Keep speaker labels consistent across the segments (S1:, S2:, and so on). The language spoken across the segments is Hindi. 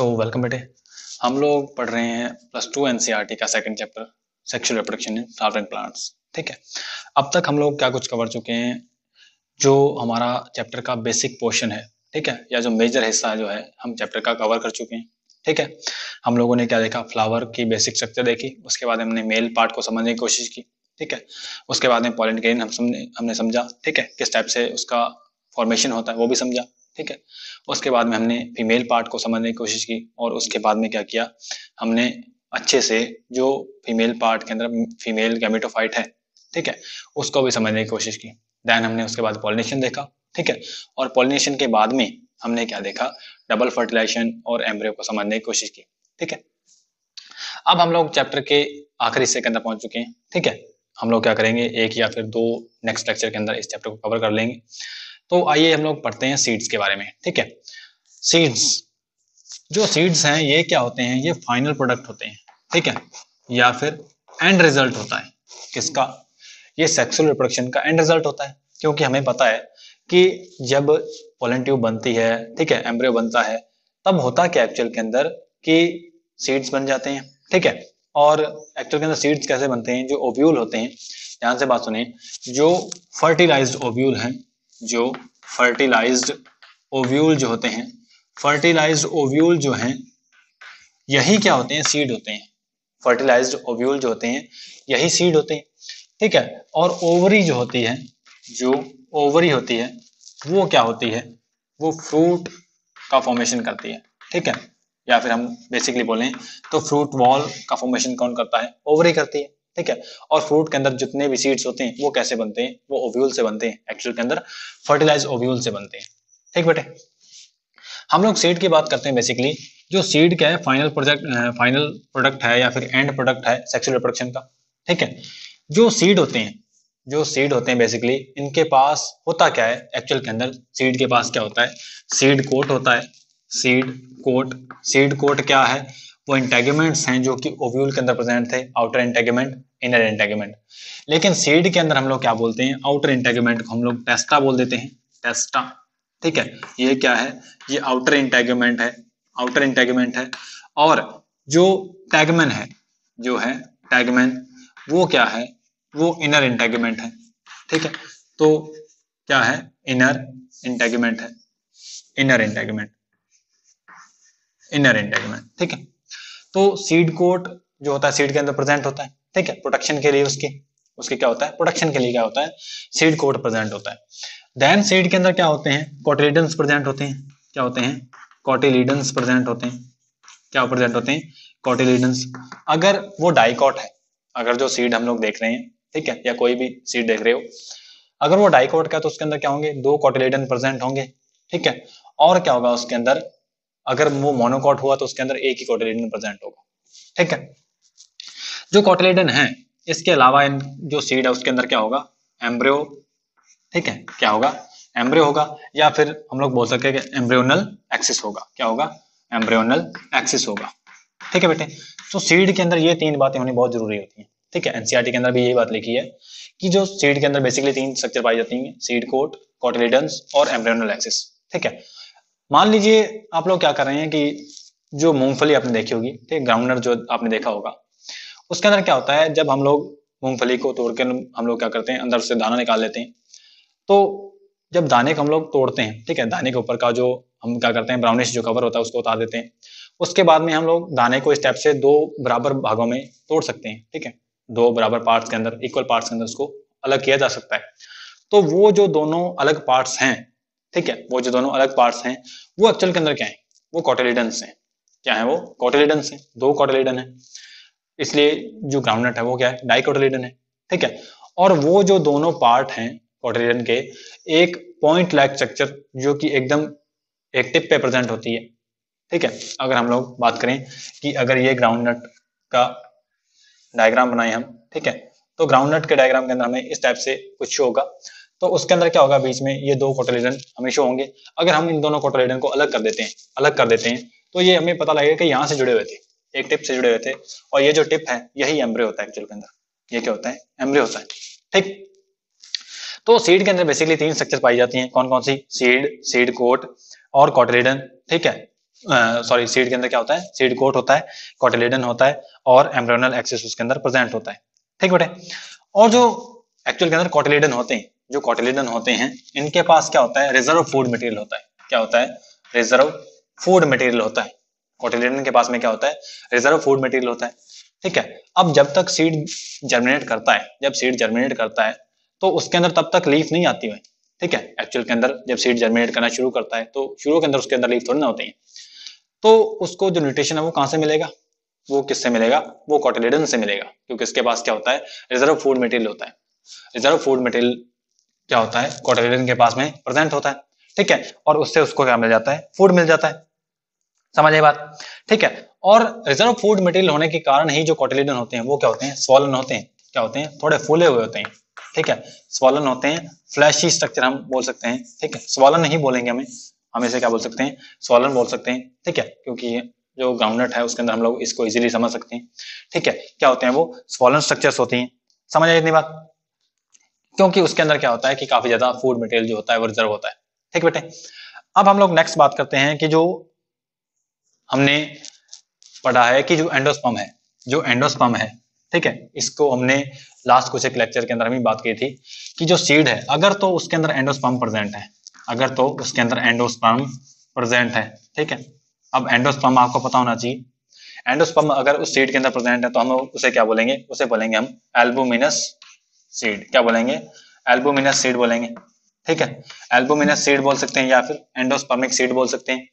S1: सो तो वेलकम बेटे हम लोग पढ़ रहे हैं प्लस टू एन का second chapter sexual reproduction in flower and plants ठीक है अब तक हम लोग क्या कुछ कवर चुके हैं जो हमारा चैप्टर का बेसिक पोर्शन है ठीक है या जो मेजर हिस्सा जो है हम चैप्टर का कवर कर चुके हैं ठीक है हम लोगों ने क्या देखा फ्लावर की बेसिक स्ट्रक्चर देखी उसके बाद हमने मेल पार्ट को समझने की कोशिश की ठीक है उसके बाद में पॉलिट ग्रेन हम हमने समझा ठीक है किस टाइप से उसका फॉर्मेशन होता है वो भी समझा ठीक है उसके बाद में हमने फीमेल पार्ट को समझने की कोशिश की और उसके बाद में क्या किया हमने अच्छे से जो फीमेल पार्ट के अंदर फीमेल गैमेटोफाइट है ठीक है उसको भी समझने की कोशिश की देन हमने उसके बाद पॉलिनेशन देखा ठीक है और पॉलिनेशन के बाद में हमने क्या देखा डबल फर्टिलाइजेशन और एम्ब्रियो को समझने की कोशिश की ठीक है अब हम लोग चैप्टर के आखिरी हिस्से के अंदर पहुंच चुके हैं ठीक है हम लोग क्या करेंगे एक या फिर दो नेक्स्ट लेक्चर के अंदर इस चैप्टर को कवर कर लेंगे तो आइए हम लोग पढ़ते हैं सीड्स के बारे में ठीक है सीड्स जो सीड्स हैं ये क्या होते हैं ये फाइनल प्रोडक्ट होते हैं ठीक है या फिर एंड रिजल्ट होता है किसका ये सेक्सुअल रिप्रोडक्शन का एंड रिजल्ट होता है क्योंकि हमें पता है कि जब पोलन बनती है ठीक है एम्ब्रियो बनता है तब होता क्या एक्चुअल के अंदर कि सीड्स बन जाते हैं ठीक है और एक्चुअल के अंदर सीड्स कैसे बनते हैं जो ओव्यूल होते हैं ध्यान से बात सुने जो फर्टिलाइज्ड ओव्यूल हैं जो फर्टिलाइज्ड ओव्यूल जो होते हैं फर्टिलाइज्ड ओव्यूल जो हैं यही क्या होते हैं सीड होते हैं फर्टिलाइज्ड ओव्यूल जो होते हैं यही सीड होते हैं ठीक है और ओवरी जो होती है जो ओवरी होती है वो क्या होती है वो फ्रूट का फॉर्मेशन करती है ठीक है या फिर हम बेसिकली बोलें तो फ्रूट वॉल का फॉर्मेशन कौन करता है ओवरी करती है ठीक है और फ्रूट के अंदर जितने भी सीड्स होते हैं वो कैसे बनते हैं वो ओव्यूल से बनते हैं एक्चुअल के अंदर फर्टिलाइज ओव्यूल से बनते हैं ठीक बेटे हम लोग सीड की बात करते हैं बेसिकली जो सीड क्या है फाइनल प्रोजेक्ट फाइनल प्रोडक्ट है या फिर एंड प्रोडक्ट है सेक्सुअल रिप्रोडक्शन का ठीक है जो सीड होते हैं जो सीड होते हैं बेसिकली इनके पास होता क्या है एक्चुअल के अंदर सीड के पास क्या होता है सीड कोट होता है सीड कोट सीड कोट क्या है वो इंटेगमेंट्स हैं जो कि ओव्यूल के अंदर प्रेजेंट थे आउटर इंटेगमेंट इनर इंटेगमेंट लेकिन सीड के अंदर हम लोग क्या बोलते हैं आउटर इंटेगमेंट को हम लोग टेस्टा बोल देते हैं टेस्टा ठीक है ये क्या है ये आउटर इंटेगमेंट है आउटर इंटेगमेंट है और जो टैगमेन है जो है टैगमेन वो क्या है वो इनर इंटेगमेंट है ठीक है तो क्या है इनर इंटेगमेंट है इनर इंटेगमेंट इनर इंटेगमेंट ठीक है तो सीड कोट जो होता है सीड के अंदर प्रेजेंट होता है ठीक है प्रोटेक्शन के लिए उसके उसके क्या होता है प्रोटेक्शन के लिए क्या होता है सीड कोट प्रेजेंट होता है देन सीड के अंदर क्या होते हैं कॉटिलिडन्स प्रेजेंट होते हैं क्या होते हैं कॉटिलिडन्स प्रेजेंट होते हैं क्या प्रेजेंट होते हैं कॉटिलिडन्स अगर वो डाइकॉट है अगर जो सीड हम लोग देख रहे हैं ठीक है या कोई भी सीड देख रहे हो अगर वो डाइकॉट का तो उसके अंदर क्या होंगे दो कॉटिलीडन प्रेजेंट होंगे ठीक है और क्या होगा उसके अंदर अगर वो मोनोकॉट हुआ तो उसके अंदर एक ही कॉटिलेडन प्रेजेंट होगा ठीक है जो कॉटलेडन है इसके अलावा इन जो सीड है उसके अंदर क्या होगा एम्ब्रियो ठीक है क्या होगा एम्ब्रियो होगा या फिर हम लोग बोल सकते हैं कि एम्ब्रियोनल एक्सिस होगा क्या होगा एम्ब्रियोनल एक्सिस होगा ठीक है बेटे तो सीड के अंदर ये तीन बातें होनी बहुत जरूरी होती हैं ठीक है एनसीआरटी e के अंदर भी यही बात लिखी है कि जो सीड के अंदर बेसिकली तीन स्ट्रक्चर पाई जाती है सीड कोट कॉटलेडन्स और एम्ब्रियोनल एक्सिस ठीक है मान लीजिए आप लोग क्या कर रहे हैं कि जो मूंगफली आपने देखी होगी ठीक ग्राउंडनट जो आपने देखा होगा उसके अंदर क्या होता है जब हम लोग मूंगफली को तोड़ के हम लोग क्या करते हैं अंदर से दाना निकाल लेते हैं तो जब दाने को हम लोग तोड़ते हैं ठीक है दाने के ऊपर का जो हम क्या करते हैं ब्राउनिश जो कवर होता है उसको उतार देते हैं उसके बाद में हम लोग दाने को इस टाइप से दो बराबर भागों में तोड़ सकते हैं ठीक है दो बराबर पार्ट्स के अंदर इक्वल पार्ट्स के अंदर उसको अलग किया जा सकता है तो वो जो दोनों अलग पार्ट्स हैं ठीक है वो जो दोनों अलग पार्ट्स हैं वो एक्चुअल के अंदर क्या है वो कॉटेलिडन्स हैं क्या है वो कॉटेलिडन्स हैं दो कॉटेलिडन है इसलिए जो ग्राउंड नट है वो क्या है डाइकोटिलेडन है ठीक है और वो जो दोनों पार्ट हैं कोटिलेडन के एक पॉइंट लाइक स्ट्रक्चर जो कि एकदम एक टिप पे प्रेजेंट होती है ठीक है अगर हम लोग बात करें कि अगर ये ग्राउंड नट का डायग्राम बनाए हम ठीक है तो ग्राउंड नट के डायग्राम के अंदर हमें इस टाइप से कुछ होगा तो उसके अंदर क्या होगा बीच में ये दो कोटोलिडन हमेशा होंगे अगर हम इन दोनों कोटोलिडन को अलग कर देते हैं अलग कर देते हैं तो ये हमें पता लगेगा कि यहाँ से जुड़े हुए थे एक टिप से जुड़े हुए थे और ये जो टिप है यही एम्ब्रे होता है एक्चुअल के अंदर ये क्या होता है एम्ब्रे होता है ठीक तो सीड के अंदर बेसिकली तीन स्ट्रक्चर पाई जाती हैं कौन कौन सी सीड सीड कोट और कॉटलेडन ठीक है सॉरी सीड के अंदर क्या होता है सीड कोट होता है कॉटिलेडन होता है और एम्ब्रोनल एक्सेस उसके अंदर प्रेजेंट होता है ठीक बेटे और जो एक्चुअल के अंदर कॉटिलेडन होते हैं जो कॉटिलेडन होते हैं इनके पास क्या होता है रिजर्व फूड मटेरियल होता है क्या होता है रिजर्व फूड मटेरियल होता है कोटिलेडन के पास में क्या होता है रिजर्व फूड मटेरियल होता है ठीक है अब जब तक सीड जर्मिनेट करता है जब सीड जर्मिनेट करता है तो उसके अंदर तब तक लीफ नहीं आती हुई ठीक है एक्चुअल के अंदर जब सीड जर्मिनेट करना शुरू करता है तो शुरू के अंदर उसके अंदर लीफ थोड़ी ना होती है तो उसको जो न्यूट्रिशन है वो कहां से मिलेगा वो किससे मिलेगा वो कॉटिलेडन से मिलेगा क्योंकि इसके पास क्या होता है रिजर्व फूड मटेरियल होता है रिजर्व फूड मटेरियल क्या होता है कॉटिलेडन के पास में प्रेजेंट होता है ठीक है और उससे उसको क्या मिल जाता है फूड मिल जाता है समझ आई बात ठीक है और रिजर्व फूड मटेरियल होने के कारण ही जो कॉटिलिडन होते हैं वो क्या होते हैं स्वलन होते हैं क्या होते हैं थोड़े फूले हुए होते हैं ठीक है स्वलन होते हैं फ्लैशी स्ट्रक्चर हम बोल सकते हैं ठीक है स्वलन नहीं बोलेंगे हमें हम इसे क्या बोल सकते हैं स्वलन बोल सकते हैं ठीक है क्योंकि जो ग्राउंडनट है उसके अंदर हम लोग इसको इजीली समझ सकते हैं ठीक है क्या होते हैं वो स्वलन स्ट्रक्चर होते हैं समझ आई इतनी बात क्योंकि उसके अंदर क्या होता है कि काफी ज्यादा फूड मटेरियल जो होता है वो रिजर्व होता है ठीक बेटे अब हम लोग नेक्स्ट बात करते हैं कि जो हमने पढ़ा है कि जो एंडोस्पम है जो एंडोस्पम है ठीक है इसको हमने लास्ट कुछ एक लेक्चर के अंदर हम बात की थी कि जो सीड है अगर तो उसके अंदर एंडोस्पम प्रेजेंट है अगर तो उसके अंदर एंडोस्पम प्रेजेंट है ठीक है अब एंडोस्पम आपको पता होना चाहिए एंडोस्पम अगर उस सीड के अंदर प्रेजेंट है तो हम उसे क्या बोलेंगे उसे बोलेंगे हम एल्बुमिनस सीड क्या बोलेंगे एल्बुमिनस सीड बोलेंगे ठीक है एल्बुमिनस सीड बोल सकते हैं या फिर एंडोस्पर्मिक सीड बोल सकते हैं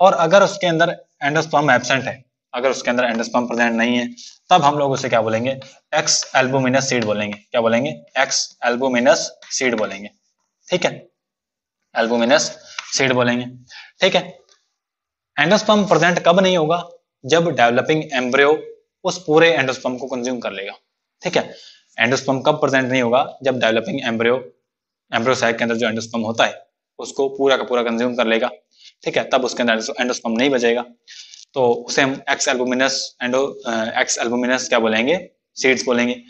S1: और अगर उसके अंदर एंडोस्पर्म एबसेंट है अगर उसके अंदर एंडोस्पर्म प्रेजेंट नहीं है तब हम लोग उसे क्या बोलेंगे एक्स एल्बुमिनस सीड बोलेंगे क्या बोलेंगे एक्स एल्बुमिनस सीड बोलेंगे ठीक है एल्बुमिनस सीड बोलेंगे ठीक है एंडोस्पर्म प्रेजेंट कब नहीं होगा जब डेवलपिंग एम्ब्रियो उस पूरे एंडोस्पर्म को कंज्यूम कर लेगा ठीक है एंडोस्पर्म कब प्रेजेंट नहीं होगा जब डेवलपिंग एम्ब्रियो एम्ब्रियो साइड के अंदर जो एंडोस्पर्म होता है उसको पूरा का पूरा कंज्यूम कर लेगा ठीक है तब उसके अंदर एंडोस्पर्म नहीं बचेगा तो उसे हम exalbuminous endo exalbuminous क्या बोलेंगे सीड्स बोलेंगे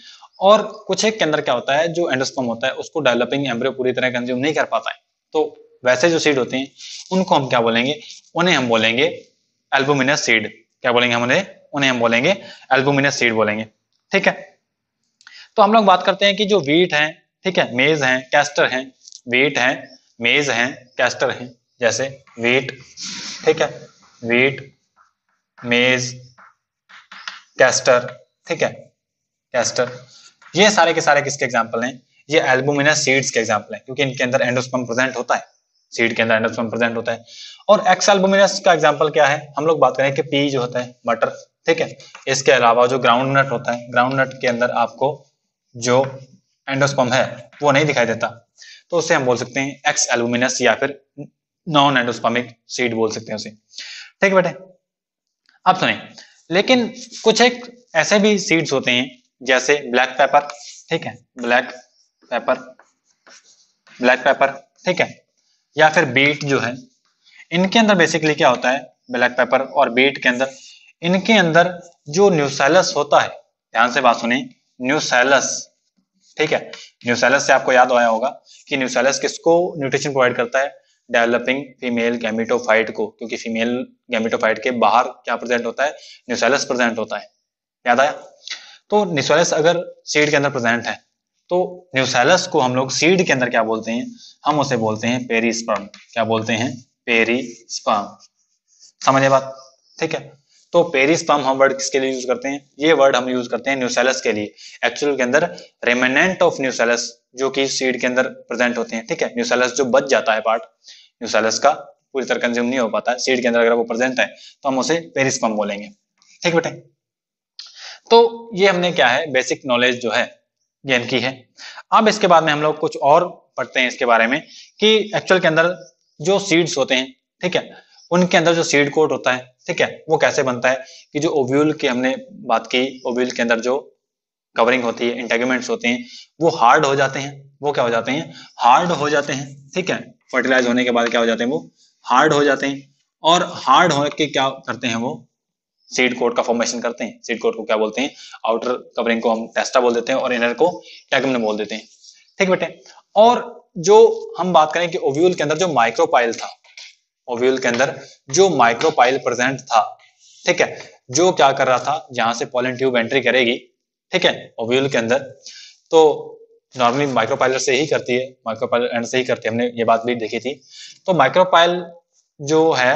S1: और कुछ एक के अंदर क्या होता है जो एंडोस्पर्म होता है उसको डेवलपिंग एम्ब्रियो पूरी तरह कंज्यूम नहीं कर पाता है तो वैसे जो सीड होते हैं उनको हम क्या बोलेंगे उन्हें हम बोलेंगे एल्बुमिनस सीड क्या बोलेंगे हम उन्हें उन्हें हम बोलेंगे एल्बुमिनस सीड बोलेंगे ठीक है तो हम लोग बात करते हैं कि जो वीट है ठीक है मेज है कैस्टर है वीट है मेज है कैस्टर है जैसे वेट ठीक है वेट मेज कैस्टर ठीक है कैस्टर ये सारे के सारे किसके एग्जाम्पल हैं ये एल्बुमिना सीड्स के एग्जाम्पल हैं क्योंकि इनके अंदर एंडोस्पम प्रेजेंट होता है सीड के अंदर एंडोस्पम प्रेजेंट होता है और एक्स एल्बुमिनस का एग्जाम्पल क्या है हम लोग बात करें कि पी जो होता है मटर ठीक है इसके अलावा जो ग्राउंड नट होता है ग्राउंड नट के अंदर आपको जो एंडोस्पम है वो नहीं दिखाई देता तो उसे हम बोल सकते हैं एक्स एल्बुमिनस या फिर नॉन एंडोस्पर्मिक सीड बोल सकते हैं उसे ठीक है बेटे अब सुने लेकिन कुछ एक ऐसे भी सीड्स होते हैं जैसे ब्लैक पेपर ठीक है ब्लैक पेपर ब्लैक पेपर ठीक है या फिर बीट जो है इनके अंदर बेसिकली क्या होता है ब्लैक पेपर और बीट के अंदर इनके अंदर जो न्यूसैलस होता है ध्यान से बात सुनिए न्यूसैलस ठीक है न्यूसैलस से आपको याद आया होगा कि न्यूसैलस किसको न्यूट्रिशन प्रोवाइड करता है डेवलपिंग फीमेल गैमिटोफाइट को क्योंकि फीमेल गैमिटोफाइट के बाहर क्या प्रेजेंट होता है न्यूसेलस प्रेजेंट होता है याद आया तो न्यूसेलस अगर सीड के अंदर प्रेजेंट है तो न्यूसेलस को हम लोग सीड के अंदर क्या बोलते हैं हम उसे बोलते हैं पेरी स्पर्म क्या बोलते हैं पेरी स्पर्म समझे बात ठीक है तो पेरिस पम तो हम वर्ड किसके लिए यूज करते हैं ये वर्ड हम यूज करते हैं न्यूसेलस के लिए एक्चुअल के अंदर रेमेनेंट ऑफ न्यूसेलस जो कि सीड के अंदर प्रेजेंट होते हैं ठीक है न्यूसेलस जो बच जाता है पार्ट न्यूसेलस का पूरी तरह कंज्यूम नहीं हो पाता है सीड के अंदर अगर वो प्रेजेंट है तो हम उसे पेरिस पम बोलेंगे ठीक बेटे तो ये हमने क्या है बेसिक नॉलेज जो है ये इनकी है अब इसके बाद में हम लोग कुछ और पढ़ते हैं इसके बारे में कि एक्चुअल के अंदर जो सीड्स होते हैं ठीक है उनके अंदर जो सीड कोट होता है ठीक है वो कैसे बनता है कि जो ओव्यूल की हमने बात की ओव्यूल के अंदर जो कवरिंग होती है इंटेगमेंट होते हैं वो हार्ड हो जाते हैं वो क्या हो जाते हैं हार्ड हो जाते हैं ठीक है फर्टिलाइज होने के बाद क्या हो जाते हैं वो हार्ड हो जाते हैं और हार्ड हो के क्या करते हैं वो सीड कोट का फॉर्मेशन करते हैं सीड कोट को क्या बोलते हैं आउटर कवरिंग को हम टेस्टा बोल देते हैं और इनर को टैगमन बोल देते हैं ठीक बेटे और जो हम बात करें कि ओव्यूल के अंदर जो माइक्रोपाइल था ओव्यूल के अंदर जो माइक्रोपाइल प्रेजेंट था ठीक है जो क्या कर रहा था जहां से पॉलिन ट्यूब एंट्री करेगी ठीक है ओव्यूल के अंदर तो नॉर्मली माइक्रोपाइलर से ही करती है माइक्रोपाइलर एंड से ही करती है हमने ये बात भी देखी थी तो माइक्रोपाइल जो है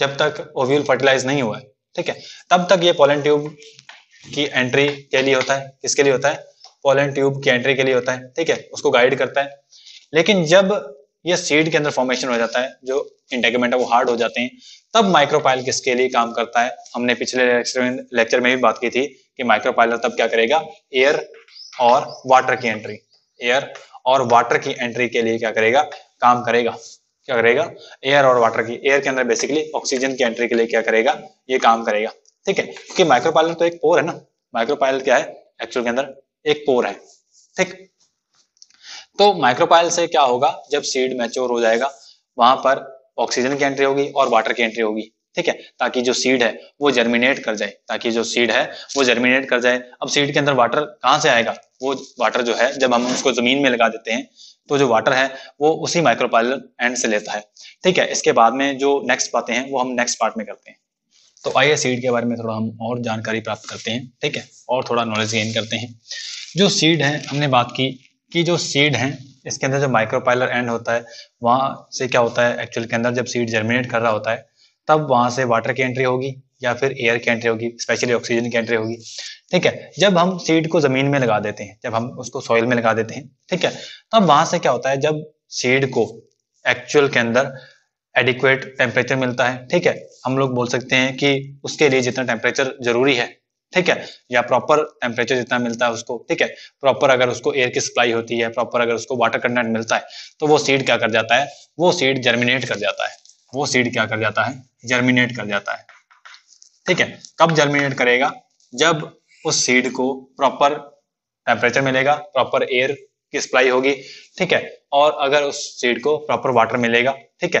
S1: जब तक ओव्यूल फर्टिलाइज नहीं हुआ है ठीक है तब तक ये पॉलिन ट्यूब की एंट्री के लिए होता है किसके लिए होता है पॉलिन ट्यूब की एंट्री के लिए होता है ठीक है उसको गाइड करता है लेकिन जब या सीड के अंदर फॉर्मेशन हो जाता है जो इंटेगमेंट है वो हार्ड हो जाते हैं तब माइक्रोपाइल किसके लिए काम करता है हमने पिछले लेक्चर में भी बात की थी कि माइक्रोपाइल तब क्या करेगा एयर और वाटर की एंट्री एयर और वाटर की एंट्री के लिए क्या करेगा काम करेगा क्या करेगा एयर और वाटर की एयर के अंदर बेसिकली ऑक्सीजन की एंट्री के लिए क्या करेगा ये काम करेगा ठीक है क्योंकि माइक्रोपाइलर तो एक पोर है ना माइक्रोपाइलर क्या है एक्चुअल के अंदर एक पोर है ठीक तो माइक्रोपाइल से क्या होगा जब सीड मैच्योर हो जाएगा वहां पर ऑक्सीजन की एंट्री होगी और वाटर की एंट्री होगी ठीक है ताकि जो सीड है वो जर्मिनेट कर जाए ताकि जो सीड है वो जर्मिनेट कर जाए अब सीड के अंदर वाटर कहाँ से आएगा वो वाटर जो है जब हम उसको जमीन में लगा देते हैं तो जो वाटर है वो उसी माइक्रोपाइल एंड से लेता है ठीक है इसके बाद में जो नेक्स्ट बातें हैं वो हम नेक्स्ट पार्ट में करते हैं तो आइए सीड के बारे में थोड़ा हम और जानकारी प्राप्त करते हैं ठीक है और थोड़ा नॉलेज गेन करते हैं जो सीड है हमने बात की की जो सीड है इसके अंदर जो माइक्रोपाइलर एंड होता है वहां से क्या होता है एक्चुअल के अंदर जब सीड जर्मिनेट कर रहा होता है तब वहां से वाटर की एंट्री होगी या फिर एयर की एंट्री होगी स्पेशली ऑक्सीजन की एंट्री होगी ठीक है जब हम सीड को जमीन में लगा देते हैं जब हम उसको सॉइल में लगा देते हैं ठीक है तब वहां से क्या होता है जब सीड को एक्चुअल के अंदर एडिक्वेट टेम्परेचर मिलता है ठीक है हम लोग बोल सकते हैं कि उसके लिए जितना टेम्परेचर जरूरी है ठीक है या प्रॉपर टेम्परेचर जितना मिलता है उसको ठीक है प्रॉपर अगर उसको एयर की सप्लाई होती है प्रॉपर अगर उसको वाटर कंटेंट मिलता है तो वो सीड क्या कर जाता है वो सीड जर्मिनेट कर जाता है वो सीड क्या कर जाता है जर्मिनेट कर जाता है ठीक है कब जर्मिनेट करेगा जब उस सीड को प्रॉपर टेम्परेचर मिलेगा प्रॉपर एयर की सप्लाई होगी ठीक है और अगर उस सीड को प्रॉपर वाटर मिलेगा ठीक है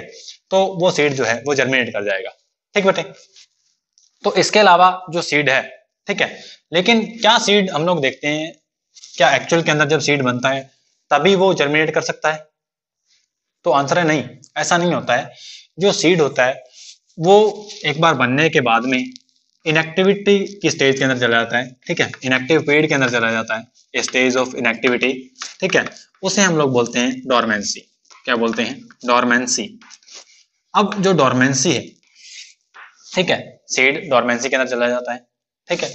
S1: तो वो सीड जो है वो जर्मिनेट कर जाएगा ठीक बेटे तो इसके अलावा जो सीड है ठीक है लेकिन क्या सीड हम लोग देखते हैं क्या एक्चुअल के अंदर जब सीड बनता है तभी वो जर्मिनेट कर सकता है तो आंसर है नहीं ऐसा नहीं होता है जो सीड होता है वो एक बार बनने के बाद में इनएक्टिविटी की स्टेज के अंदर चला जाता है ठीक है इनएक्टिव पीरियड के अंदर चला जाता है स्टेज ऑफ इनएक्टिविटी ठीक है उसे हम लोग बोलते हैं डॉर्मेंसी क्या बोलते हैं डॉर्मेंसी अब जो डॉर्मेंसी है ठीक है सीड डॉर्मेंसी के अंदर चला जाता है ठीक है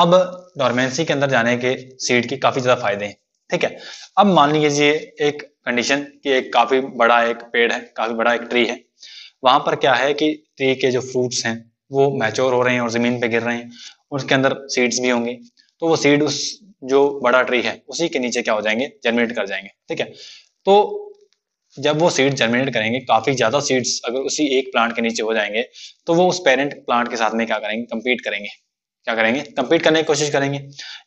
S1: अब डॉर्मेंसी के अंदर जाने के सीड की काफी ज्यादा फायदे हैं ठीक है अब मान लीजिए एक कंडीशन कि एक काफी बड़ा एक पेड़ है काफी बड़ा एक ट्री है वहां पर क्या है कि ट्री के जो फ्रूट्स हैं वो मैच्योर हो रहे हैं और जमीन पे गिर रहे हैं उसके अंदर सीड्स भी होंगे तो वो सीड उस जो बड़ा ट्री है उसी के नीचे क्या हो जाएंगे जर्मिनेट कर जाएंगे ठीक है तो जब वो सीड जर्मिनेट करेंगे काफी ज्यादा सीड्स अगर उसी एक प्लांट के नीचे हो जाएंगे तो वो उस पेरेंट प्लांट के साथ में क्या करेंगे कंपीट करेंगे क्या करेंगे कंपीट करने की कोशिश करेंगे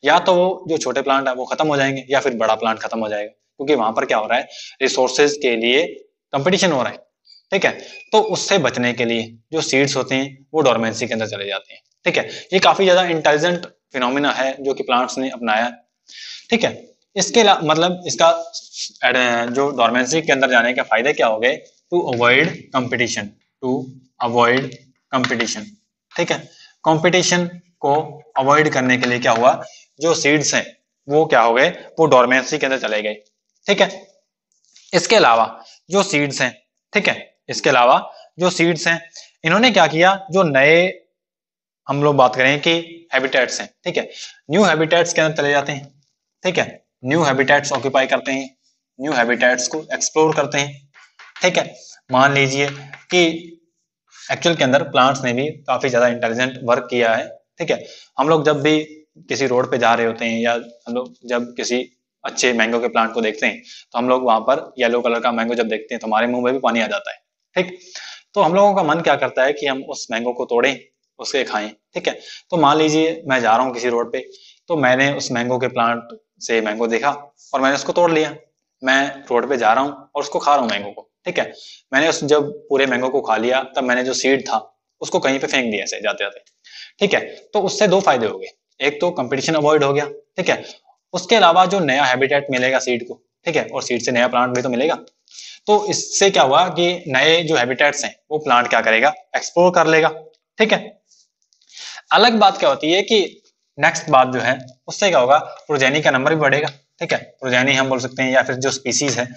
S1: या तो वो जो छोटे प्लांट है वो खत्म हो जाएंगे या फिर बड़ा प्लांट खत्म हो जाएगा क्योंकि वहां पर क्या हो रहा है रिसोर्सेज के लिए कंपटीशन हो रहा है ठीक है तो उससे बचने के लिए जो सीड्स होते हैं वो डोरमेंसी के अंदर चले जाते हैं ठीक है ये काफी ज्यादा इंटेलिजेंट फिनोमिना है जो कि प्लांट्स ने अपनाया ठीक है इसके मतलब इसका जो डोरमेंसी के अंदर जाने के फायदे क्या हो गए to avoid competition to avoid competition ठीक है कंपटीशन को अवॉइड करने के लिए क्या हुआ जो सीड्स हैं वो क्या हो गए वो डोरमेंसी के अंदर चले गए ठीक है इसके अलावा जो सीड्स हैं ठीक है इसके अलावा जो सीड्स हैं इन्होंने क्या किया जो नए हम लोग बात करें कि हैबिटेट्स हैं ठीक है न्यू हैबिटेट्स के अंदर चले जाते हैं ठीक है न्यू हैबिटेट्स ऑक्यूपाई करते हैं न्यू हैबिटेट्स को एक्सप्लोर करते हैं ठीक है मान लीजिए कि एक्चुअल के अंदर प्लांट्स ने भी काफी ज्यादा इंटेलिजेंट वर्क किया है ठीक है हम लोग जब भी किसी रोड पे जा रहे होते हैं या हम लोग जब किसी अच्छे मैंगो के प्लांट को देखते हैं तो हम लोग वहां पर येलो कलर का मैंगो जब देखते हैं तो हमारे मुंह में भी पानी आ जाता है ठीक तो हम लोगों का मन क्या करता है कि हम उस मैंगो को तोड़ें उसके खाएं ठीक है तो मान लीजिए मैं जा रहा हूँ किसी रोड पे तो मैंने उस मैंगो के प्लांट से मैंगो देखा और मैंने उसको तोड़ लिया मैं रोड पे जा रहा हूँ और उसको खा रहा हूँ मैंगो को ठीक है मैंने उस जब पूरे मैंगो को खा लिया तब मैंने जो सीड था उसको कहीं पे फेंक दिया ऐसे जाते जाते ठीक है तो उससे दो फायदे हो गए एक तो कंपटीशन अवॉइड हो गया ठीक है उसके अलावा जो नया हैबिटेट मिलेगा सीड को ठीक है और सीड से नया प्लांट भी तो मिलेगा तो इससे क्या हुआ कि नए जो हैबिटेट्स हैं वो प्लांट क्या करेगा एक्सप्लोर कर लेगा ठीक है अलग बात क्या होती है कि नेक्स्ट बात जो है उससे क्या होगा प्रोजेनी का नंबर भी बढ़ेगा ठीक है प्रोजेनी हम बोल सकते हैं या फिर जो स्पीसीज है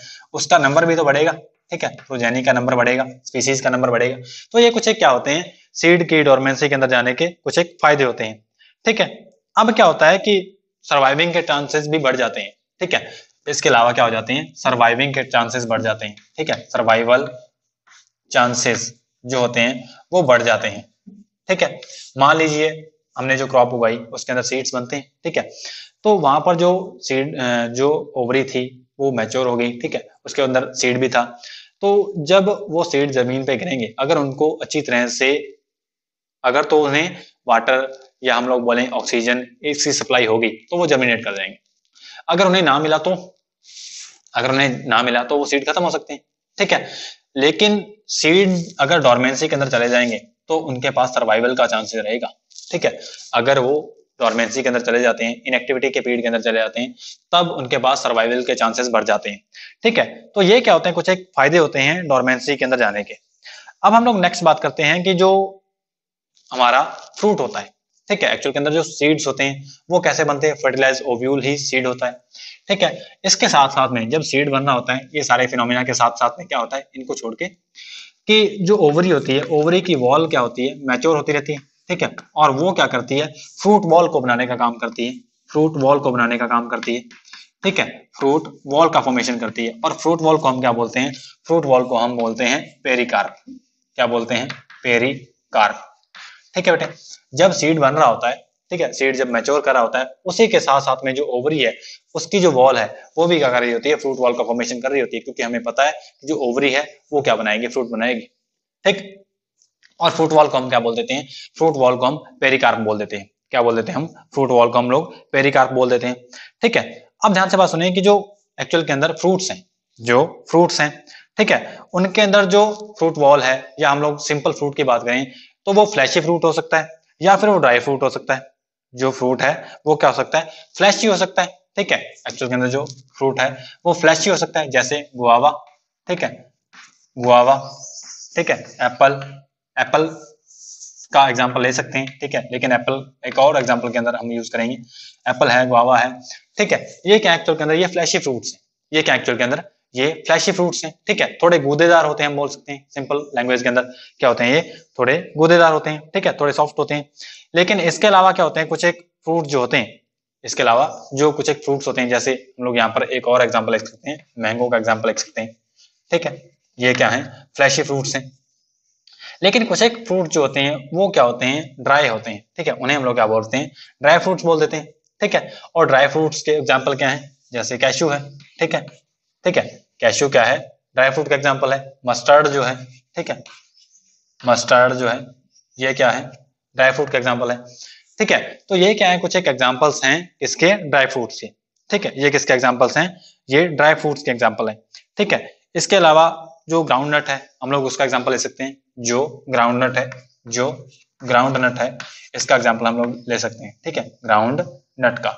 S1: उसका नंबर भी तो बढ़ेगा ठीक है प्रोजेनी का नंबर बढ़ेगा स्पीसीज का नंबर बढ़ेगा तो ये कुछ एक क्या होते हैं सीड की डोरमेंसी के अंदर जाने के कुछ एक फायदे होते हैं ठीक है अब क्या होता है कि सर्वाइविंग के चांसेस भी बढ़ जाते हैं ठीक है इसके अलावा क्या हो जाते हैं सर्वाइविंग के चांसेस बढ़ जाते हैं ठीक है सर्वाइवल चांसेस जो होते हैं वो बढ़ जाते हैं ठीक है मान लीजिए हमने जो क्रॉप उगाई उसके अंदर सीड्स बनते हैं ठीक है तो वहां पर जो सीड जो ओवरी थी वो मैच्योर हो गई ठीक है उसके अंदर सीड भी था तो जब वो सीड जमीन पे गिरेंगे अगर उनको अच्छी तरह से अगर तो उन्हें वाटर या हम लोग बोले ऑक्सीजन इसकी सप्लाई होगी तो वो जर्मिनेट कर जाएंगे अगर उन्हें ना मिला तो अगर उन्हें ना मिला तो वो सीड खत्म हो सकते हैं ठीक है लेकिन सीड अगर डॉर्मेंसी के अंदर चले जाएंगे तो उनके पास सर्वाइवल का चांसेस रहेगा ठीक है अगर वो डॉर्मेंसी के अंदर चले जाते हैं इनएक्टिविटी के पीरियड के अंदर चले जाते हैं तब उनके पास सर्वाइवल के चांसेस बढ़ जाते हैं ठीक है तो ये क्या होते हैं कुछ एक फायदे होते हैं डॉर्मेंसी के अंदर जाने के अब हम लोग नेक्स्ट बात करते हैं कि जो हमारा फ्रूट होता है ठीक है एक्चुअल के अंदर जो सीड्स होते हैं वो कैसे बनते हैं फर्टिलाइज ओव्यूल ही सीड होता है ठीक है इसके साथ साथ में जब सीड बनना होता है ये सारे फिनोमिना के साथ साथ में क्या होता है इनको छोड़ के कि जो ओवरी होती है ओवरी की वॉल क्या होती है मैच्योर होती रहती है ठीक है और वो क्या करती है फ्रूट वॉल को बनाने का काम करती है फ्रूट वॉल को बनाने का काम करती है ठीक है फ्रूट वॉल का फॉर्मेशन करती है और फ्रूट वॉल को हम क्या बोलते हैं फ्रूट वॉल को हम बोलते हैं पेरी क्या बोलते हैं पेरी ठीक है बेटे जब सीड बन रहा होता है ठीक है सीड जब मैच्योर रहा होता है उसी के साथ साथ में जो ओवरी है उसकी जो वॉल है वो भी क्या कर रही होती है फ्रूट वॉल का फॉर्मेशन कर रही होती है क्योंकि हमें पता है कि जो ओवरी है वो क्या बनाएगी फ्रूट बनाएगी ठीक और फ्रूट वॉल को हम क्या बोल देते हैं फ्रूट वॉल को हम पेरिकार्प बोल देते हैं क्या बोल देते हैं हम फ्रूट वॉल को हम लोग पेरिकार्प बोल देते हैं ठीक है अब ध्यान से बात सुनिए कि जो एक्चुअल के अंदर फ्रूट्स हैं जो फ्रूट्स हैं ठीक है उनके अंदर जो फ्रूट वॉल है या हम लोग सिंपल फ्रूट की बात करें तो वो फ्लैशी फ्रूट हो सकता है या फिर वो ड्राई फ्रूट हो सकता है जो फ्रूट है वो क्या हो सकता है फ्लैशी हो सकता है ठीक है एक्चुअल के अंदर जो फ्रूट है वो फ्लैशी हो सकता है जैसे गुआवा ठीक है गुआवा ठीक है एप्पल एप्पल का एग्जाम्पल ले सकते हैं ठीक है लेकिन एप्पल एक और एग्जाम्पल के अंदर हम यूज करेंगे एप्पल है गुआवा है ठीक है ये क्या एक्चुअल के अंदर ये फ्लैशी फ्रूट्स है ये क्या एक्चुअल के अंदर ये फ्लैशी फ्रूट्स हैं ठीक है थोड़े गूदेदार होते हैं हम बोल सकते हैं सिंपल लैंग्वेज के अंदर क्या होते हैं ये थोड़े गूदेदार होते हैं ठीक है थोड़े सॉफ्ट होते हैं लेकिन इसके अलावा क्या होते हैं कुछ एक फ्रूट जो होते हैं इसके अलावा जो कुछ एक फ्रूट्स होते हैं जैसे हम लोग यहाँ पर एक और एग्जाम्पल लिख सकते हैं मैंगो का एग्जाम्पल लिख सकते हैं ठीक है ये क्या है फ्लैशी फ्रूट्स हैं लेकिन कुछ एक फ्रूट जो होते हैं वो क्या होते हैं ड्राई होते हैं ठीक है उन्हें हम लोग क्या बोलते हैं ड्राई फ्रूट्स बोल देते हैं ठीक है और ड्राई फ्रूट्स के एग्जाम्पल क्या है जैसे कैशू है ठीक है ठीक है कैश्यू क्या है ड्राई फ्रूट का एग्जाम्पल है मस्टर्ड जो है ठीक है मस्टर्ड जो है ये क्या है ड्राई फ्रूट का एग्जाम्पल है ठीक है तो ये क्या है कुछ एक एग्जाम्पल्स हैं इसके ड्राई फ्रूट्स के ठीक है ये किसके एग्जाम्पल्स हैं ये ड्राई फ्रूट्स के एग्जाम्पल है ठीक है इसके अलावा जो ग्राउंड नट है हम लोग उसका एग्जाम्पल ले सकते हैं जो ग्राउंड नट है जो ग्राउंड नट है इसका एग्जाम्पल हम लोग ले सकते हैं ठीक है ग्राउंड नट का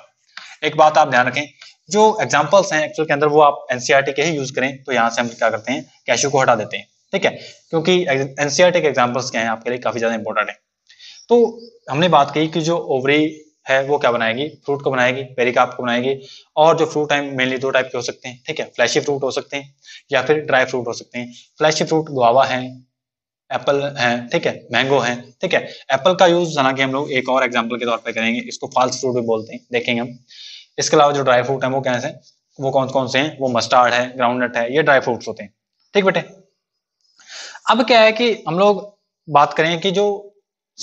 S1: एक बात आप ध्यान रखें जो एग्जाम्पल्स हैं एक्चुअल के अंदर वो आप एनसीआरटी e के ही यूज करें तो यहाँ से हम क्या करते हैं कैशो को हटा देते हैं ठीक है क्योंकि एनसीआरटी e के एग्जाम्पल्स क्या है आपके लिए काफी ज्यादा इंपॉर्टेंट है तो हमने बात की कि जो ओवरी है वो क्या बनाएगी फ्रूट को बनाएगी पेरिकाप को बनाएगी और जो फ्रूट है मेनली दो टाइप के हो सकते हैं ठीक है फ्लैशी फ्रूट हो सकते हैं या फिर ड्राई फ्रूट हो सकते हैं फ्लैशी फ्रूट गुआवा है एप्पल है ठीक है मैंगो है ठीक है एप्पल का यूज हालांकि हम लोग एक और एग्जाम्पल के तौर पर करेंगे इसको फाल्स फ्रूट भी बोलते हैं देखेंगे हम इसके अलावा जो ड्राई फ्रूट है वो कैसे वो कौन कौन से हैं वो मस्टार्ड है ग्राउंडनट है ये ड्राई फ्रूट्स होते हैं ठीक बेटे अब क्या है कि हम लोग बात करें कि जो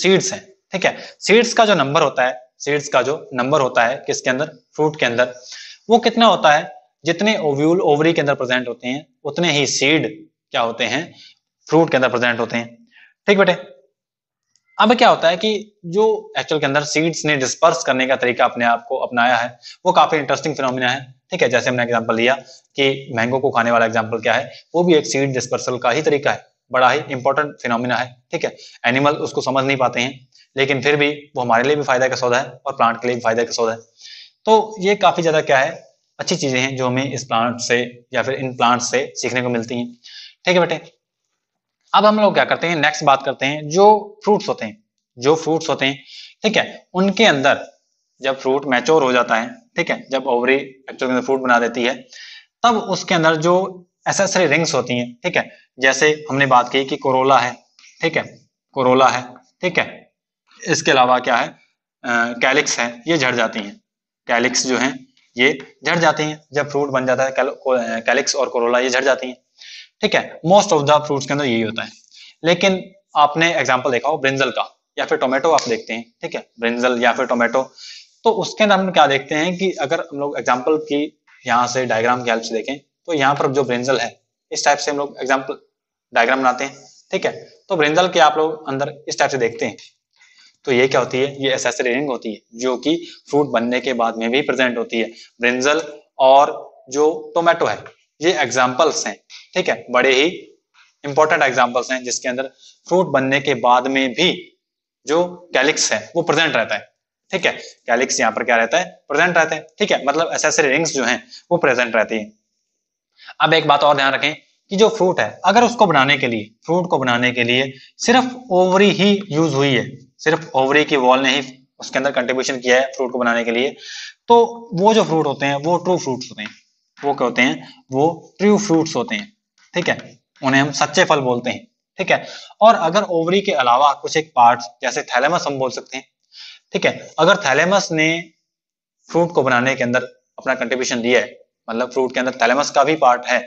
S1: सीड्स हैं ठीक है सीड्स का जो नंबर होता है सीड्स का जो नंबर होता है किसके अंदर फ्रूट के अंदर वो कितना होता है जितने ओव्यूल ओवरी के अंदर प्रेजेंट होते हैं उतने ही सीड क्या होते हैं फ्रूट के अंदर प्रेजेंट होते हैं ठीक बेटे हाँ, अब क्या होता है कि जो एक्चुअल के अंदर सीड्स ने डिस्पर्स करने का तरीका अपने आप को अपनाया है वो काफी इंटरेस्टिंग फिनोमिना है ठीक है जैसे हमने एग्जाम्पल लिया कि मैंगो को खाने वाला एग्जाम्पल क्या है वो भी एक सीड डिस्पर्सल का ही तरीका है बड़ा ही इंपॉर्टेंट फिनोमिना है ठीक है एनिमल उसको समझ नहीं पाते हैं लेकिन फिर भी वो हमारे लिए भी फायदा का सौदा है और प्लांट के लिए भी फायदा का सौदा है तो ये काफी ज्यादा क्या है अच्छी चीजें हैं जो हमें इस प्लांट से या फिर इन प्लांट से सीखने को मिलती हैं ठीक है बेटे अब हम लोग क्या करते हैं नेक्स्ट बात करते हैं जो फ्रूट्स होते हैं जो फ्रूट्स होते हैं ठीक है उनके अंदर जब फ्रूट मैच्योर हो जाता है ठीक है जब ओवरी एक्चुअल फ्रूट बना देती है तब उसके अंदर जो एसेसरी रिंग्स होती हैं ठीक है जैसे हमने बात की कि कोरोला है ठीक है कोरोला है ठीक है इसके अलावा क्या है कैलिक्स है ये झड़ जाती हैं कैलिक्स जो है ये झड़ जाती हैं जब फ्रूट बन जाता है कैलिक्स और कोरोला ये झड़ जाती हैं ठीक है मोस्ट ऑफ द फ्रूट्स के अंदर यही होता है लेकिन आपने एग्जाम्पल देखा हो ब्रिंजल का या फिर टोमेटो आप देखते हैं ठीक है ब्रिंजल या फिर टोमेटो तो उसके अंदर हम क्या देखते हैं कि अगर हम लोग एग्जाम्पल की यहाँ से डायग्राम की हेल्प से देखें तो यहाँ पर जो ब्रिंजल है इस टाइप से हम लोग एग्जाम्पल डायग्राम बनाते हैं ठीक है तो ब्रिंजल के आप लोग अंदर इस टाइप से देखते हैं तो ये क्या होती है ये एसेसरी रिंग होती है जो कि फ्रूट बनने के बाद में भी प्रेजेंट होती है ब्रिंजल और जो टोमेटो है ये एग्जाम्पल्स हैं ठीक है बड़े ही इंपॉर्टेंट एग्जाम्पल्स हैं जिसके अंदर फ्रूट बनने के बाद में भी जो कैलिक्स है वो प्रेजेंट रहता है ठीक है कैलिक्स यहाँ पर क्या रहता है प्रेजेंट रहते हैं ठीक है मतलब एसेसरी रिंग्स जो हैं वो प्रेजेंट रहती है अब एक बात और ध्यान रखें कि जो फ्रूट है अगर उसको बनाने के लिए फ्रूट को बनाने के लिए सिर्फ ओवरी ही यूज हुई है सिर्फ ओवरी की वॉल ने ही उसके अंदर कंट्रीब्यूशन किया है फ्रूट को बनाने के लिए तो वो जो फ्रूट होते हैं वो ट्रू फ्रूट होते हैं वो क्या होते हैं वो ट्रू फ्रूट्स होते हैं ठीक है उन्हें हम सच्चे फल बोलते हैं ठीक है और अगर ओवरी के अलावा कुछ एक पार्ट जैसे थैलेमस हम बोल सकते हैं ठीक है अगर थैलेमस ने फ्रूट को बनाने के अंदर अपना कंट्रीब्यूशन दिया है मतलब फ्रूट के अंदर थैलेमस का भी पार्ट है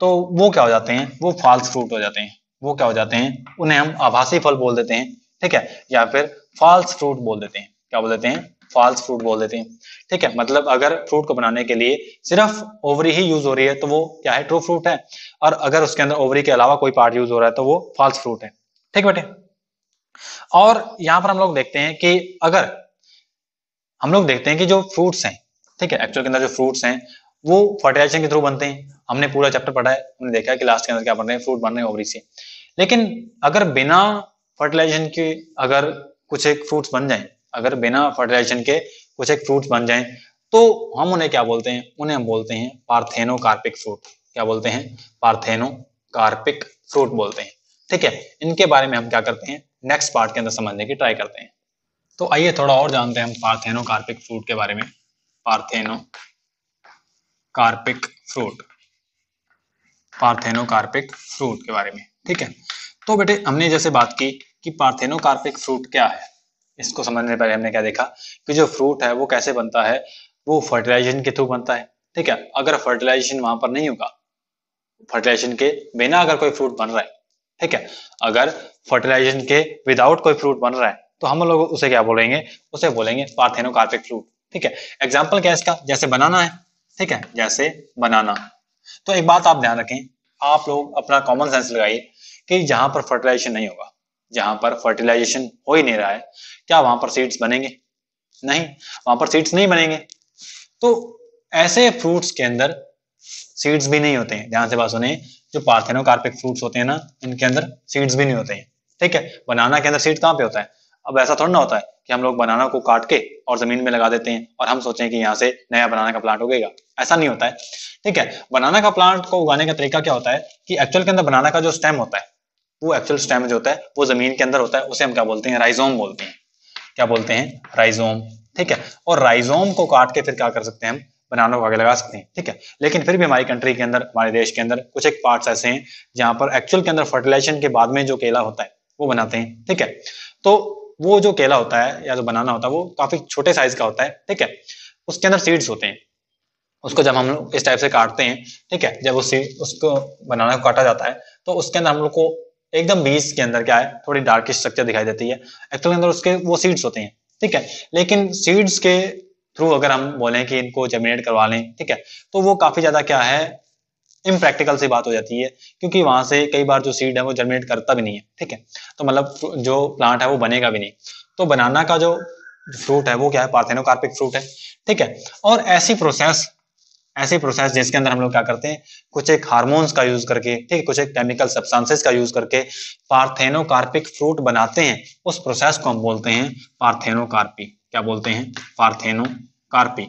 S1: तो वो क्या हो जाते हैं वो फॉल्स फ्रूट हो जाते हैं वो क्या हो जाते हैं उन्हें हम आभासी फल बोल देते हैं ठीक है या फिर फॉल्स फ्रूट बोल देते हैं क्या बोल देते हैं फॉल्स फ्रूट बोल देते हैं ठीक है मतलब अगर फ्रूट को बनाने के लिए सिर्फ ओवरी ही यूज हो रही है तो वो क्या है ट्रू फ्रूट है और अगर उसके अंदर ओवरी के अलावा कोई पार्ट यूज हो रहा है तो वो फॉल्स फ्रूट है ठीक बेटे और यहां पर हम लोग देखते हैं कि अगर हम लोग देखते हैं कि जो फ्रूट्स हैं ठीक है एक्चुअल के अंदर जो फ्रूट्स हैं वो फर्टिलाइजेशन के थ्रू बनते हैं हमने पूरा चैप्टर पढ़ा है हमने देखा है कि लास्ट के अंदर क्या बन रहे हैं फ्रूट बन रहे हैं ओवरी से लेकिन अगर बिना फर्टिलाइजेशन के अगर कुछ एक फ्रूट्स बन जाए अगर बिना फर्टिलाइजेशन के कुछ एक फ्रूट बन जाए तो हम उन्हें क्या बोलते हैं उन्हें हम बोलते हैं पार्थेनो कार्पिक फ्रूट क्या बोलते हैं पार्थेनो कार्पिक फ्रूट बोलते हैं ठीक है इनके बारे में हम क्या करते हैं नेक्स्ट पार्ट के अंदर समझने की ट्राई करते हैं तो आइए थोड़ा और जानते हैं हम पार्थेनो कार्पिक फ्रूट के बारे में पार्थेनो कार्पिक फ्रूट पार्थेनो कार्पिक फ्रूट के बारे में ठीक है तो बेटे हमने जैसे बात की कि पार्थेनो कार्पिक फ्रूट क्या है इसको समझने पहले हमने क्या देखा कि जो फ्रूट है वो कैसे बनता है वो फर्टिलाइजेशन के थ्रू बनता है ठीक है अगर फर्टिलाइजेशन वहां पर नहीं होगा फर्टिलाइजेशन के बिना अगर कोई फ्रूट बन रहा है ठीक है अगर फर्टिलाइजेशन के विदाउट कोई फ्रूट बन रहा है तो हम लोग उसे क्या बोलेंगे उसे बोलेंगे पार्थेनोकार्पिक फ्रूट ठीक है एग्जाम्पल क्या है इसका जैसे बनाना है ठीक है जैसे बनाना तो एक बात आप ध्यान रखें आप लोग अपना कॉमन सेंस लगाइए कि जहां पर फर्टिलाइजेशन नहीं होगा जहां पर फर्टिलाइजेशन हो ही नहीं रहा है क्या वहां पर सीड्स बनेंगे नहीं वहां पर सीड्स नहीं बनेंगे तो ऐसे फ्रूट्स के अंदर सीड्स भी नहीं होते हैं ध्यान से बात सुने जो पार्थेनो कार्पिक फ्रूट्स होते हैं ना इनके अंदर सीड्स भी नहीं होते हैं ठीक है बनाना के अंदर सीड कहाँ पे होता है अब ऐसा थोड़ा ना होता है कि हम लोग बनाना को काट के और जमीन में लगा देते हैं और हम सोचें कि यहाँ से नया बनाना का प्लांट उगेगा ऐसा नहीं होता है ठीक है बनाना का प्लांट को उगाने का तरीका क्या होता है कि एक्चुअल के अंदर बनाना का जो स्टेम होता है वो एक्चुअल स्टेम जो होता है वो जमीन के अंदर होता है उसे हम क्या बोलते हैं राइजोम बोलते हैं क्या बोलते हैं राइजोम ठीक है और राइजोम को काट के फिर क्या कर सकते हैं हम बनाने को आगे लगा सकते हैं ठीक है लेकिन फिर भी हमारी कंट्री के अंदर हमारे देश के अंदर कुछ एक पार्ट ऐसे हैं जहां पर एक्चुअल के अंदर फर्टिलाइजेशन के बाद में जो केला होता है वो बनाते हैं ठीक है तो वो जो केला होता है या जो बनाना होता है वो काफी छोटे साइज का होता है ठीक है उसके अंदर सीड्स होते हैं उसको जब हम लोग इस टाइप से काटते हैं ठीक है जब उस उसको बनाना को काटा जाता है तो उसके अंदर हम लोग को एकदम बीज के अंदर क्या है थोड़ी डार्क स्ट्रक्चर दिखाई देती है एक्चुअल के अंदर उसके वो सीड्स होते हैं ठीक है लेकिन सीड्स के थ्रू अगर हम बोलें कि इनको जर्मिनेट करवा लें ठीक है तो वो काफी ज्यादा क्या है इम्प्रैक्टिकल सी बात हो जाती है क्योंकि वहां से कई बार जो सीड है वो जर्मिनेट करता भी नहीं है ठीक है तो मतलब जो प्लांट है वो बनेगा भी नहीं तो बनाना का जो फ्रूट है वो क्या है पार्थेनोकार्पिक फ्रूट है ठीक है और ऐसी प्रोसेस ऐसे प्रोसेस जिसके अंदर हम लोग क्या करते हैं कुछ एक हार्मोन्स का यूज करके ठीक कुछ एक केमिकल सब्सटेंसेस का यूज करके पार्थेनोकार्पिक फ्रूट बनाते हैं उस प्रोसेस को हम बोलते हैं पार्थेनोकार्पी क्या बोलते हैं पार्थेनोकार्पी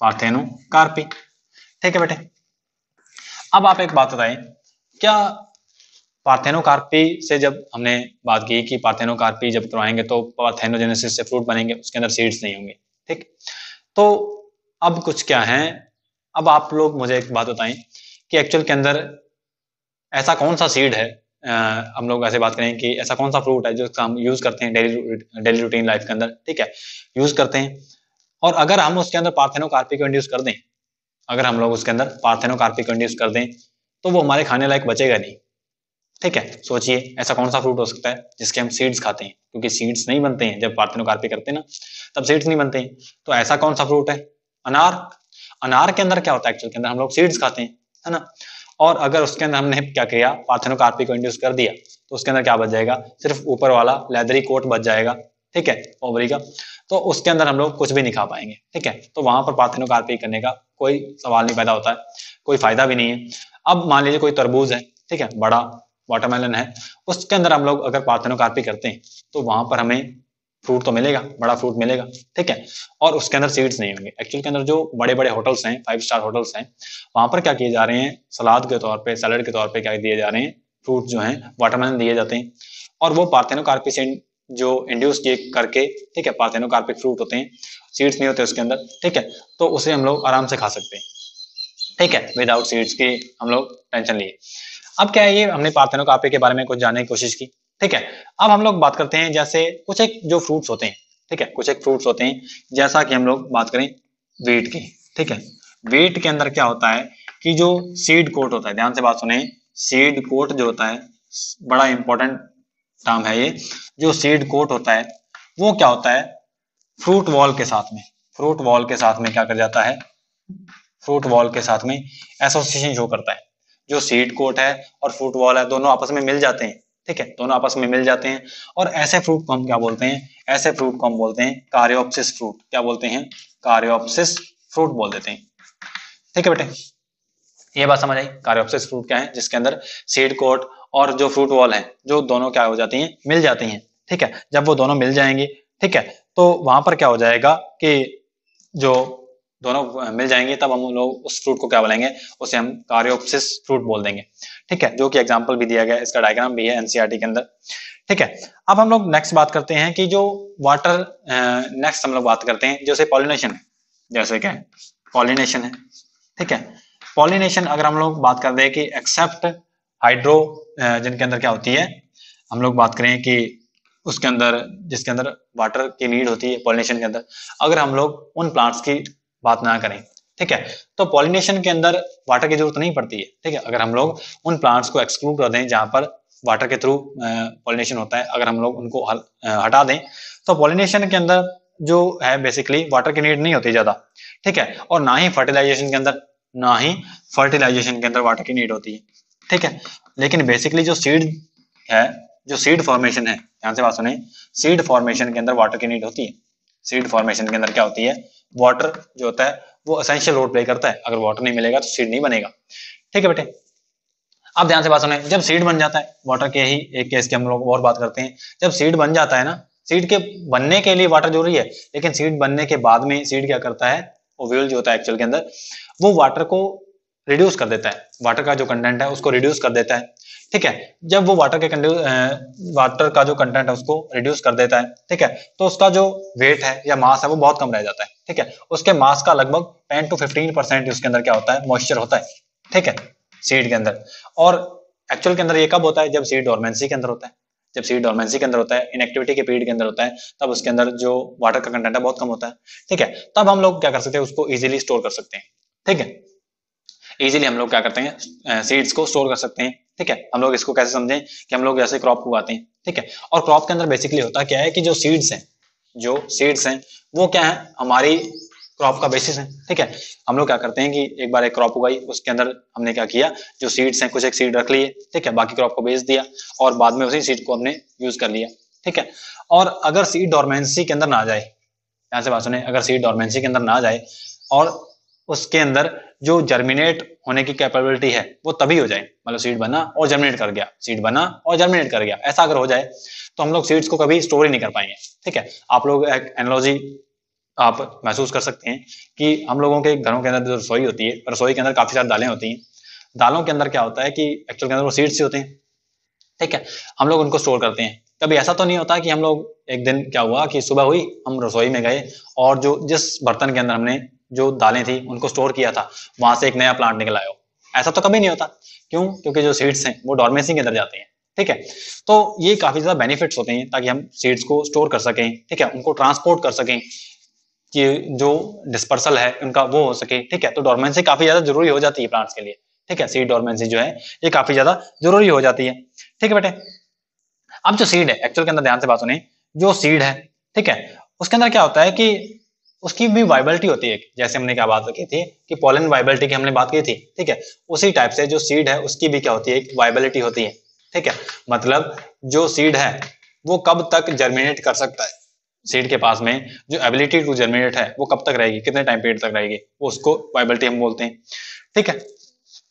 S1: पार्थेनोकार्पी ठीक है बेटे अब आप एक बात बताए क्या पार्थेनोकार्पी से जब हमने बात की कि पार्थेनोकार्पी जब करवाएंगे तो पार्थेनोजेनेसिस से फ्रूट बनेंगे उसके अंदर सीड्स नहीं होंगे ठीक तो अब कुछ क्या है अब आप लोग मुझे एक बात बताएं कि एक्चुअल के अंदर ऐसा कौन सा सीड है आ, हम लोग ऐसे बात करें कि ऐसा कौन सा फ्रूट है जो हम यूज करते हैं डेली डेली रूटीन लाइफ के अंदर ठीक है यूज करते हैं और अगर हम उसके अंदर पार्थेनो पार्थेनोकार्पिक इंड्यूस कर दें अगर हम लोग उसके अंदर पार्थेनो पार्थेनोकार्पिक इंड्यूस कर दें तो वो हमारे खाने लायक बचेगा नहीं ठीक है सोचिए ऐसा कौन सा फ्रूट हो सकता है जिसके हम सीड्स खाते हैं क्योंकि सीड्स नहीं बनते हैं जब पार्थेनो कार्पिक करते हैं ना तब सीड्स नहीं बनते हैं तो ऐसा कौन सा फ्रूट है अनार अनार के अंदर क्या होता है एक्चुअल के अंदर हम लोग सीड्स खाते हैं है ना और अगर उसके अंदर हमने क्या किया पार्थेनोकार्पी को इंड्यूस कर दिया तो उसके अंदर क्या बच जाएगा सिर्फ ऊपर वाला लेदरी कोट बच जाएगा ठीक है ओवरी का तो उसके अंदर हम लोग कुछ भी नहीं खा पाएंगे ठीक है तो वहां पर पार्थेनोकार्पी करने का कोई सवाल नहीं पैदा होता है कोई फायदा भी नहीं है अब मान लीजिए कोई तरबूज है ठीक है बड़ा वाटरमेलन है उसके अंदर हम लोग अगर पार्थेनोकार्पी करते हैं तो वहां पर हमें फ्रूट तो मिलेगा बड़ा फ्रूट मिलेगा ठीक है और उसके अंदर सीड्स नहीं होंगे एक्चुअल के अंदर जो बड़े बड़े होटल्स हैं फाइव स्टार होटल्स हैं वहां पर क्या किए जा रहे हैं सलाद के तौर पे सैलड के तौर पे क्या दिए जा रहे हैं फ्रूट जो हैं वाटरमेलन दिए जाते हैं और वो पार्थेनोकार्पिक जो इंड्यूस किए करके ठीक है पार्थेनोकार्पिक फ्रूट होते हैं सीड्स नहीं होते उसके अंदर ठीक है तो उसे हम लोग आराम से खा सकते हैं ठीक है विदाउट सीड्स की हम लोग टेंशन लिए अब क्या है ये हमने पार्थेनोकार्पिक के बारे में कुछ जानने की कोशिश की ठीक है अब हम लोग बात करते हैं जैसे कुछ एक जो फ्रूट्स होते हैं ठीक है कुछ एक फ्रूट्स होते हैं जैसा कि हम लोग बात करें वेट की ठीक है वेट के अंदर क्या होता है कि जो सीड कोट होता है ध्यान से बात सुने सीड कोट जो होता है बड़ा इंपॉर्टेंट टर्म है ये जो सीड कोट होता है वो क्या होता है फ्रूट वॉल के साथ में फ्रूट वॉल के साथ में क्या कर जाता है फ्रूट वॉल के साथ में एसोसिएशन शो करता है जो सीड कोट है और फ्रूट वॉल है दोनों आपस में मिल जाते हैं ठीक है दोनों आपस में मिल जाते हैं और ऐसे फ्रूट को हम क्या बोलते हैं ऐसे फ्रूट को हम बोलते हैं कार्योप्सिस फ्रूट क्या बोलते हैं कार्योप्सिस फ्रूट बोल देते हैं ठीक है बेटे ये बात समझ आई कार्योप्सिस फ्रूट क्या है जिसके अंदर सीड कोट और जो फ्रूट वॉल है जो दोनों क्या हो जाती है मिल जाती है ठीक है जब वो दोनों मिल जाएंगे ठीक है तो वहां पर क्या हो जाएगा कि जो दोनों मिल जाएंगे तब हम लोग उस फ्रूट को क्या बोलेंगे उसे हम कारियोप्सिस फ्रूट बोल देंगे ठीक है जो कि एग्जाम्पल भी दिया गया इसका डायग्राम भी है एनसीआरटी e के अंदर ठीक है अब हम लोग नेक्स्ट बात करते हैं कि जो वाटर नेक्स्ट हम लोग बात करते हैं जैसे पॉलिनेशन जैसे क्या पॉलिनेशन है ठीक है पॉलिनेशन अगर हम लोग बात कर रहे हैं कि एक्सेप्ट हाइड्रो जिनके अंदर क्या होती है हम लोग बात करें कि उसके अंदर जिसके अंदर वाटर की नीड होती है पॉलिनेशन के अंदर अगर हम लोग उन प्लांट्स की बात ना करें ठीक है तो पॉलिनेशन के अंदर वाटर की जरूरत नहीं पड़ती है ठीक है अगर हम लोग उन प्लांट्स को एक्सक्लूड कर दें जहां पर वाटर के थ्रू पॉलिनेशन होता है अगर हम लोग उनको हटा दें तो पॉलिनेशन के अंदर जो है बेसिकली वाटर की नीड नहीं होती ज्यादा ठीक है और ना ही फर्टिलाइजेशन के अंदर ना ही फर्टिलाइजेशन के अंदर वाटर की नीड होती है ठीक है लेकिन बेसिकली जो सीड है जो सीड फॉर्मेशन है ध्यान से बात सुने सीड फॉर्मेशन के अंदर वाटर की नीड होती है सीड फॉर्मेशन के अंदर क्या होती है वाटर जो होता है वो असेंशियल रोल प्ले करता है अगर वाटर नहीं मिलेगा तो सीड नहीं बनेगा ठीक है बेटे अब ध्यान से बात सुने जब सीड बन जाता है वाटर के ही एक केस के हम लोग और बात करते हैं जब सीड बन जाता है ना सीड के बनने के लिए वाटर जरूरी है लेकिन सीड बनने के बाद में सीड क्या करता है ओव्यूल जो होता है एक्चुअल के अंदर वो वाटर को रिड्यूस कर देता है वाटर का जो कंटेंट है उसको रिड्यूस कर देता है ठीक है जब वो वाटर के वाटर का जो कंटेंट है उसको रिड्यूस कर देता है ठीक है तो उसका जो वेट है या मास है वो बहुत कम रह जाता है ठीक है उसके मास का लगभग टेन टू फिफ्टीन परसेंट उसके अंदर क्या होता है मॉइस्चर होता है ठीक है सीड के अंदर और एक्चुअल के अंदर ये कब होता है जब सीड डॉर्मेंसी के अंदर होता है जब सीड डॉर्मेंसी के अंदर होता है इनएक्टिविटी के पीरियड के अंदर होता है तब उसके अंदर जो वाटर का कंटेंट है बहुत कम होता है ठीक है तब हम लोग क्या कर सकते हैं उसको इजिली स्टोर कर सकते हैं ठीक है इजिली हम लोग क्या करते हैं सीड्स को स्टोर कर सकते हैं ठीक है हम लोग इसको कैसे समझें कि हम लोग ऐसे क्रॉप उगाते हैं ठीक है और क्रॉप के अंदर बेसिकली होता क्या है कि जो सीड्स हैं जो सीड्स हैं वो क्या है हमारी क्रॉप का बेसिस है ठीक है हम लोग क्या करते हैं कि एक बार एक क्रॉप उगाई उसके अंदर हमने क्या किया जो सीड्स हैं कुछ एक सीड रख लिए ठीक है बाकी क्रॉप को बेच दिया और बाद में उसी सीड को हमने यूज कर लिया ठीक है और अगर सीड डॉर्मेंसी के अंदर ना जाए यहां से बात सुने अगर सीड डॉर्मेंसी के अंदर ना जाए और उसके अंदर जो जर्मिनेट होने की कैपेबिलिटी है वो तभी हो जाए मतलब सीड बना और जर्मिनेट कर गया सीड बना और जर्मिनेट कर गया ऐसा अगर हो जाए तो हम लोग सीड्स को कभी स्टोर ही नहीं कर पाएंगे ठीक है आप लोग एक एनोलॉजी आप महसूस कर सकते हैं कि हम लोगों के घरों के अंदर जो रसोई होती है रसोई के अंदर काफी सारी दालें होती हैं दालों के अंदर क्या होता है कि एक्चुअल के अंदर वो सीड्स ही होते हैं ठीक है हम लोग उनको स्टोर करते हैं कभी ऐसा तो नहीं होता कि हम लोग एक दिन क्या हुआ कि सुबह हुई हम रसोई में गए और जो जिस बर्तन के अंदर हमने जो दालें थी उनको स्टोर किया था वहां से एक नया प्लांट निकल आया हो ऐसा तो कभी नहीं होता क्यों क्योंकि जो सीड्स हैं वो डॉर्मेसी के अंदर जाते हैं ठीक है तो ये काफी ज्यादा बेनिफिट्स होते हैं ताकि हम सीड्स को स्टोर कर सकें ठीक है उनको ट्रांसपोर्ट कर सकें कि जो डिस्पर्सल है उनका वो हो सके ठीक है तो डॉर्मेंसी काफी ज्यादा जरूरी हो जाती है प्लांट्स के लिए ठीक है सीड डॉर्मेंसी जो है ये काफी ज्यादा जरूरी हो जाती है ठीक है बेटे अब जो सीड है एक्चुअल के अंदर ध्यान से बात सुनिए जो सीड है ठीक है उसके अंदर क्या होता है कि उसकी भी वाइबिलिटी होती है जैसे हमने क्या बात रखी थी कि पोलन वाइबिलिटी की हमने बात की थी ठीक है उसी टाइप से जो सीड है उसकी भी क्या होती है वाइबिलिटी होती है ठीक है मतलब जो सीड है वो कब तक जर्मिनेट कर सकता है सीड के पास में जो एबिलिटी टू जर्मिनेट है वो कब तक रहेगी कितने टाइम पीरियड तक रहेगी वो उसको वाइबिलिटी हम बोलते हैं ठीक है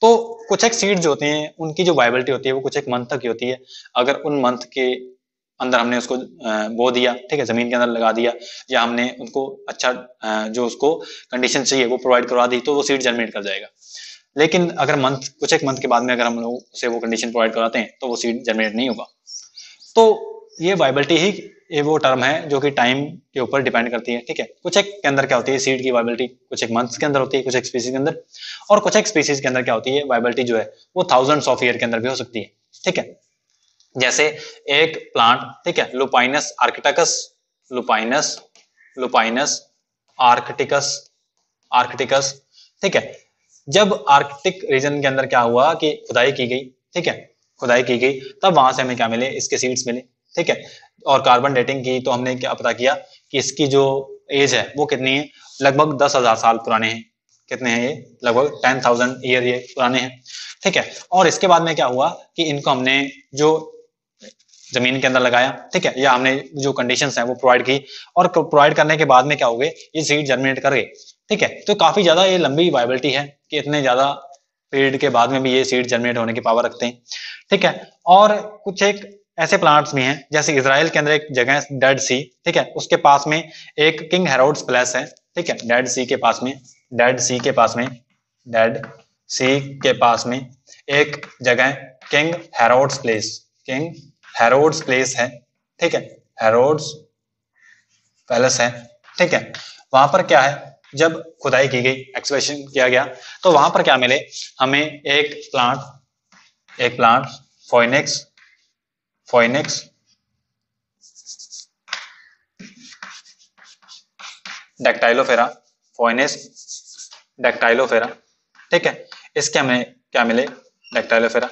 S1: तो कुछ एक सीड जो होते हैं उनकी जो वाइबिलिटी होती है वो कुछ एक मंथ तक ही होती है अगर उन मंथ के अंदर हमने उसको बो दिया ठीक है जमीन के अंदर लगा दिया या हमने उनको अच्छा जो उसको कंडीशन चाहिए वो प्रोवाइड करवा दी तो वो सीड जर्मिनेट कर जाएगा लेकिन अगर मंथ कुछ एक मंथ के बाद में अगर हम लोग उसे वो कंडीशन प्रोवाइड कराते हैं तो वो सीड जनरेट नहीं होगा तो ये वाइबिलिटी ही ये वो टर्म है जो कि टाइम के ऊपर डिपेंड करती है ठीक है कुछ एक के अंदर क्या होती है सीड की वाइबिलिटी कुछ एक मंथ्स के अंदर होती है कुछ एक स्पीसीज के अंदर और कुछ एक स्पीसीज के अंदर क्या होती है वाइबिलिटी जो है वो थाउजेंड्स ऑफ ईयर के अंदर भी हो सकती है ठीक है जैसे एक प्लांट ठीक है लुपाइनस आर्किटकस लुपाइनस लुपाइनस आर्किटिकस आर्किटिकस ठीक है जब आर्कटिक रीजन के अंदर क्या हुआ कि खुदाई की गई ठीक है खुदाई की गई तब वहां से हमें क्या मिले इसके सीड्स मिले ठीक है और कार्बन डेटिंग की तो हमने क्या पता किया कि इसकी जो एज है वो कितनी है लगभग दस हजार साल पुराने हैं कितने हैं ये लगभग टेन थाउजेंड ईयर ये पुराने हैं ठीक है और इसके बाद में क्या हुआ कि इनको हमने जो जमीन के अंदर लगाया ठीक है या हमने जो कंडीशन है वो प्रोवाइड की और प्रोवाइड करने के बाद में क्या हो गए ये सीड जर्मिनेट कर गए ठीक है तो काफी ज्यादा ये लंबी वाइबिलिटी है कि इतने ज्यादा पीरियड के बाद में भी ये सीड जर्मिनेट होने की पावर रखते हैं ठीक है और कुछ एक ऐसे प्लांट्स भी हैं जैसे इसराइल के अंदर एक जगह है डेड सी ठीक है उसके पास में एक किंग हेरोड्स प्लेस है ठीक है डेड सी के पास में डेड सी के पास में डेड सी के पास में एक जगह king Herod's place king Herod's place है ठीक है हेरोड्स पैलेस है ठीक है वहां पर क्या है जब खुदाई की गई एक्सप्रेशन किया गया तो वहां पर क्या मिले हमें एक प्लांट एक plant Phoenix Phoenix dactylifera Phoenix dactylifera ठीक है इसके हमें क्या मिले डेक्टाइलोफेरा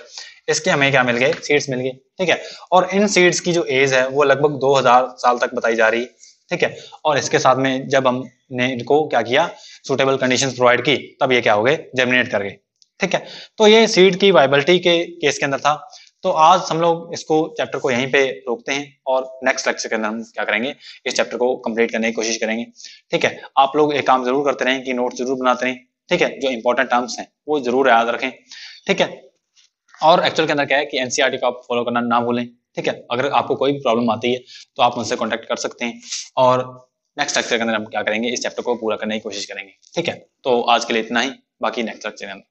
S1: इसके हमें क्या मिल गए सीड्स मिल गए ठीक है और इन सीड्स की जो एज है वो लगभग 2000 साल तक बताई जा रही है ठीक है और इसके साथ में जब हमने इनको क्या किया सुटेबल कंडीशन प्रोवाइड की तब ये क्या हो गए जर्मिनेट कर गए ठीक है तो ये सीड की वाइबिलिटी के केस के अंदर था तो आज हम लोग इसको चैप्टर को यहीं पे रोकते हैं और नेक्स्ट लेक्चर के अंदर हम क्या करेंगे इस चैप्टर को कंप्लीट करने की कोशिश करेंगे ठीक है आप लोग एक काम जरूर करते रहें कि नोट जरूर बनाते रहें ठीक है जो इंपॉर्टेंट टर्म्स हैं वो जरूर याद रखें ठीक है और एक्चुअल के अंदर क्या है कि एनसीआर e को आप फॉलो करना ना भूलें ठीक है अगर आपको कोई भी प्रॉब्लम आती है तो आप मुझसे कॉन्टेक्ट कर सकते हैं और नेक्स्ट लेक्चर के अंदर हम क्या करेंगे इस चैप्टर को पूरा करने की कोशिश करेंगे ठीक है तो आज के लिए इतना ही बाकी नेक्स्ट लेक्चर के अंदर